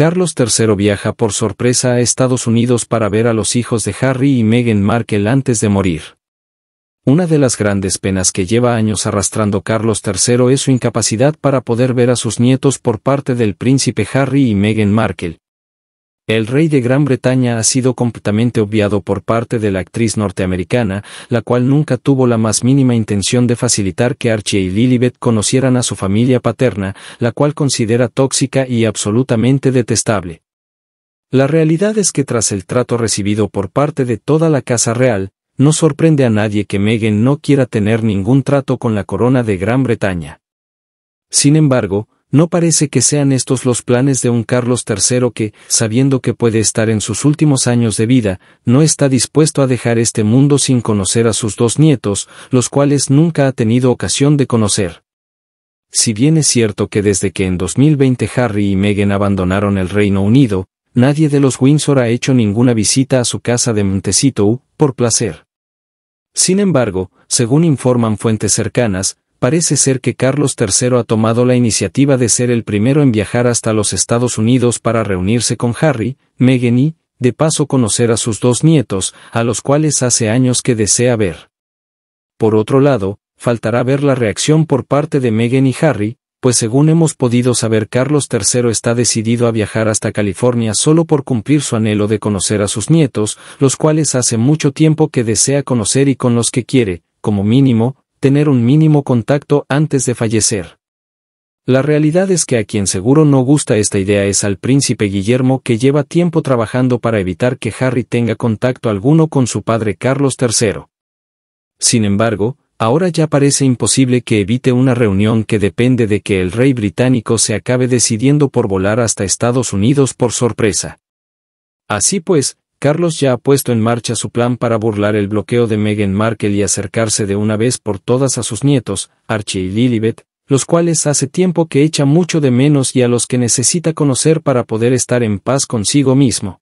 Carlos III viaja por sorpresa a Estados Unidos para ver a los hijos de Harry y Meghan Markle antes de morir. Una de las grandes penas que lleva años arrastrando Carlos III es su incapacidad para poder ver a sus nietos por parte del príncipe Harry y Meghan Markle, el rey de Gran Bretaña ha sido completamente obviado por parte de la actriz norteamericana, la cual nunca tuvo la más mínima intención de facilitar que Archie y Lilibet conocieran a su familia paterna, la cual considera tóxica y absolutamente detestable. La realidad es que tras el trato recibido por parte de toda la Casa Real, no sorprende a nadie que Meghan no quiera tener ningún trato con la corona de Gran Bretaña. Sin embargo, no parece que sean estos los planes de un Carlos III que, sabiendo que puede estar en sus últimos años de vida, no está dispuesto a dejar este mundo sin conocer a sus dos nietos, los cuales nunca ha tenido ocasión de conocer. Si bien es cierto que desde que en 2020 Harry y Meghan abandonaron el Reino Unido, nadie de los Windsor ha hecho ninguna visita a su casa de Montecito, por placer. Sin embargo, según informan fuentes cercanas, parece ser que Carlos III ha tomado la iniciativa de ser el primero en viajar hasta los Estados Unidos para reunirse con Harry, Meghan y, de paso conocer a sus dos nietos, a los cuales hace años que desea ver. Por otro lado, faltará ver la reacción por parte de Meghan y Harry, pues según hemos podido saber Carlos III está decidido a viajar hasta California solo por cumplir su anhelo de conocer a sus nietos, los cuales hace mucho tiempo que desea conocer y con los que quiere, como mínimo, tener un mínimo contacto antes de fallecer. La realidad es que a quien seguro no gusta esta idea es al príncipe Guillermo que lleva tiempo trabajando para evitar que Harry tenga contacto alguno con su padre Carlos III. Sin embargo, ahora ya parece imposible que evite una reunión que depende de que el rey británico se acabe decidiendo por volar hasta Estados Unidos por sorpresa. Así pues, Carlos ya ha puesto en marcha su plan para burlar el bloqueo de Meghan Markle y acercarse de una vez por todas a sus nietos, Archie y Lilibet, los cuales hace tiempo que echa mucho de menos y a los que necesita conocer para poder estar en paz consigo mismo.